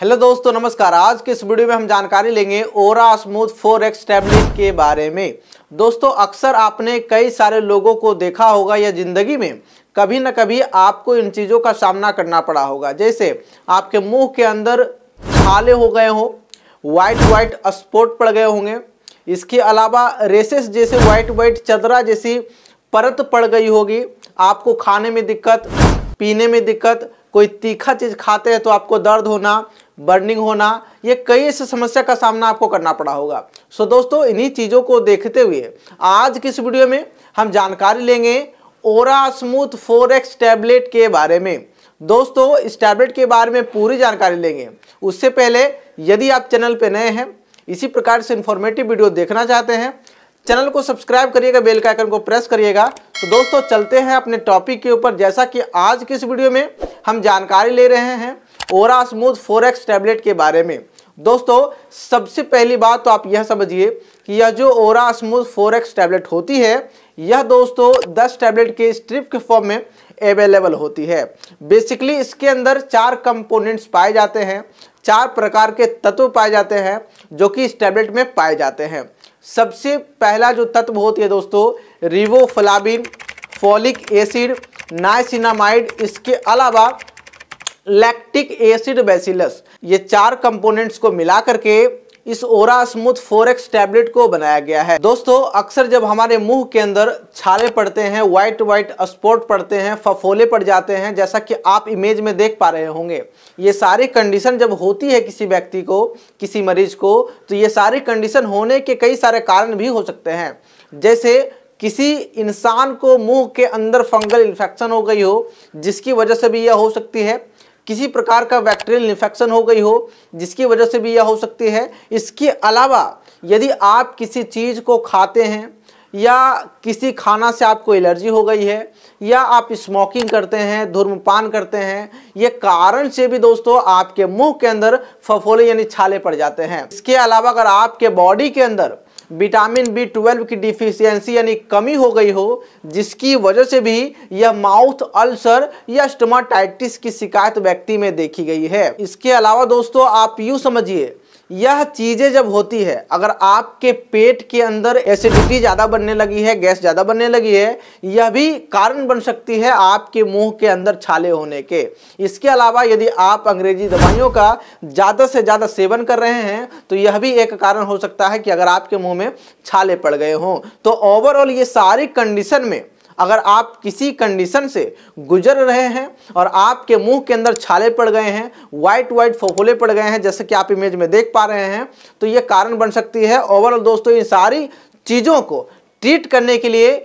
hello दोस्तों नमस्कार आज के इस वीडियो में हम जानकारी लेंगे Ora Smooth four X tablet के बारे में दोस्तों अक्सर आपने कई सारे लोगों को देखा होगा या ज़िंदगी में कभी ना कभी आपको इन चीज़ों का सामना करना पड़ा होगा जैसे आपके मुंह के अंदर छाले हो गए हों वाइट वाइट स्पॉट पड़ गए होंगे इसके अलावा रेसेस जैसे वाइट वाइट चदरा जैसी परत पड़ गई होगी आपको खाने में दिक्कत पीने में दिक्कत कोई तीखा चीज़ खाते हैं तो आपको दर्द होना बर्निंग होना ये कई ऐसी समस्या का सामना आपको करना पड़ा होगा सो so, दोस्तों इन्हीं चीज़ों को देखते हुए आज की इस वीडियो में हम जानकारी लेंगे Ora Smooth four X tablet के बारे में दोस्तों इस टैबलेट के बारे में पूरी जानकारी लेंगे उससे पहले यदि आप चैनल पर नए हैं इसी प्रकार से इन्फॉर्मेटिव वीडियो देखना चाहते हैं चैनल को सब्सक्राइब करिएगा बेल आइकन को प्रेस करिएगा तो दोस्तों चलते हैं अपने टॉपिक के ऊपर जैसा कि आज की इस वीडियो में हम जानकारी ले रहे हैं Ora Smooth four X tablet के बारे में दोस्तों सबसे पहली बात तो आप यह समझिए कि यह जो Ora Smooth four X tablet होती है यह दोस्तों 10 टैबलेट के स्ट्रिप के फॉर्म में अवेलेबल होती है बेसिकली इसके अंदर चार कंपोनेंट्स पाए जाते हैं चार प्रकार के तत्व पाए जाते हैं जो कि इस टैबलेट में पाए जाते हैं सबसे पहला जो तत्व होती है दोस्तों रिवोफ्लाबिन फॉलिक एसिड नाइसिनामाइड इसके अलावा लैक्टिक एसिड बेसिलस ये चार कंपोनेंट्स को मिला करके इस ओरा स्मूथ फोरेक्स टैबलेट को बनाया गया है दोस्तों अक्सर जब हमारे मुंह के अंदर छाले पड़ते हैं व्हाइट व्हाइट स्पॉट पड़ते हैं फफोले पड़ जाते हैं जैसा कि आप इमेज में देख पा रहे होंगे ये सारी कंडीशन जब होती है किसी व्यक्ति को किसी मरीज को तो ये सारी कंडीशन होने के कई सारे कारण भी हो सकते हैं जैसे किसी इंसान को मुँह के अंदर फंगल इन्फेक्शन हो गई हो जिसकी वजह से भी यह हो सकती है किसी प्रकार का बैक्टीरियल इन्फेक्शन हो गई हो जिसकी वजह से भी यह हो सकती है इसके अलावा यदि आप किसी चीज़ को खाते हैं या किसी खाना से आपको एलर्जी हो गई है या आप स्मोकिंग करते हैं धूम्रपान करते हैं ये कारण से भी दोस्तों आपके मुंह के अंदर फफोले यानी छाले पड़ जाते हैं इसके अलावा अगर आपके बॉडी के अंदर विटामिन बी ट्वेल्व की डिफिशियंसी यानी कमी हो गई हो जिसकी वजह से भी यह माउथ अल्सर या स्टोमाटाइटिस की शिकायत व्यक्ति में देखी गई है इसके अलावा दोस्तों आप यूँ समझिए यह चीज़ें जब होती है अगर आपके पेट के अंदर एसिडिटी ज़्यादा बनने लगी है गैस ज़्यादा बनने लगी है यह भी कारण बन सकती है आपके मुंह के अंदर छाले होने के इसके अलावा यदि आप अंग्रेजी दवाइयों का ज़्यादा से ज़्यादा सेवन कर रहे हैं तो यह भी एक कारण हो सकता है कि अगर आपके मुँह में छाले पड़ गए हों तो ओवरऑल ये सारी कंडीशन में अगर आप किसी कंडीशन से गुजर रहे हैं और आपके मुंह के अंदर छाले पड़ गए हैं वाइट वाइट फोफोले पड़ गए हैं जैसे कि आप इमेज में देख पा रहे हैं तो ये कारण बन सकती है ओवरऑल दोस्तों इन सारी चीज़ों को ट्रीट करने के लिए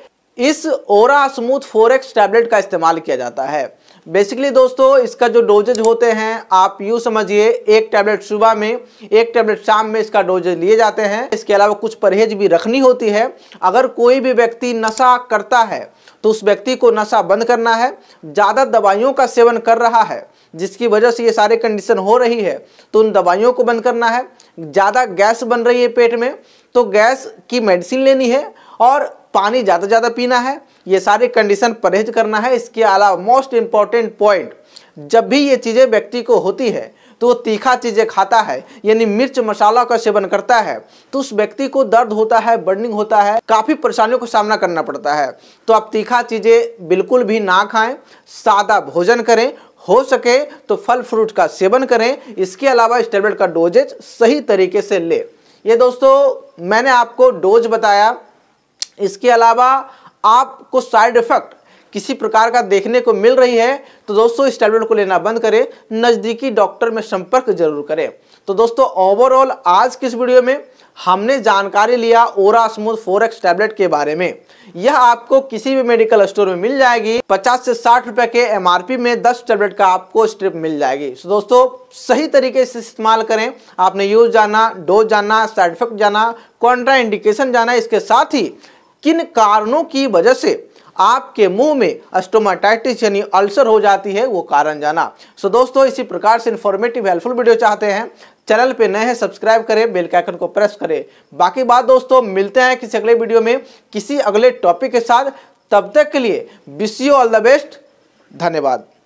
इस ओरा स्मूथ फोरेक्स टैबलेट का इस्तेमाल किया जाता है बेसिकली दोस्तों इसका जो डोजेज होते हैं आप यूँ समझिए एक टैबलेट सुबह में एक टैबलेट शाम में इसका डोजेज लिए जाते हैं इसके अलावा कुछ परहेज भी रखनी होती है अगर कोई भी व्यक्ति नशा करता है तो उस व्यक्ति को नशा बंद करना है ज़्यादा दवाइयों का सेवन कर रहा है जिसकी वजह से ये सारे कंडीशन हो रही है तो उन दवाइयों को बंद करना है ज़्यादा गैस बन रही है पेट में तो गैस की मेडिसिन लेनी है और पानी ज़्यादा ज़्यादा पीना है ये सारे कंडीशन परहेज करना है इसके अलावा मोस्ट इम्पॉर्टेंट पॉइंट जब भी ये चीज़ें व्यक्ति को होती है तो वो तीखा चीज़ें खाता है यानी मिर्च मसाला का सेवन करता है तो उस व्यक्ति को दर्द होता है बर्निंग होता है काफ़ी परेशानियों का सामना करना पड़ता है तो आप तीखा चीज़ें बिल्कुल भी ना खाएं सादा भोजन करें हो सके तो फल फ्रूट का सेवन करें इसके अलावा इस टेबलेट का डोजेज सही तरीके से लें ये दोस्तों मैंने आपको डोज बताया इसके अलावा आपको साइड इफेक्ट किसी प्रकार का देखने को मिल रही है तो दोस्तों इस टैबलेट को लेना बंद करें नज़दीकी डॉक्टर में संपर्क जरूर करें तो दोस्तों ओवरऑल आज किस वीडियो में हमने जानकारी लिया Ora Smooth four X tablet के बारे में यह आपको किसी भी मेडिकल स्टोर में मिल जाएगी 50 से 60 रुपए के एमआरपी में 10 टैबलेट का आपको स्ट्रिप मिल जाएगी सो तो दोस्तों सही तरीके से इस्तेमाल करें आपने यूज जाना डोज जाना साइड इफेक्ट जाना कॉन्ट्रा इंडिकेशन जाना इसके साथ ही किन कारणों की वजह से आपके मुंह में अस्टोमाटाइटिस यानी अल्सर हो जाती है वो कारण जाना सो so, दोस्तों इसी प्रकार से इन्फॉर्मेटिव हेल्पफुल वीडियो चाहते हैं चैनल पे नए हैं सब्सक्राइब करें बेल के आइकन को प्रेस करें बाकी बात दोस्तों मिलते हैं किसी अगले वीडियो में किसी अगले टॉपिक के साथ तब तक के लिए wish you all the best धन्यवाद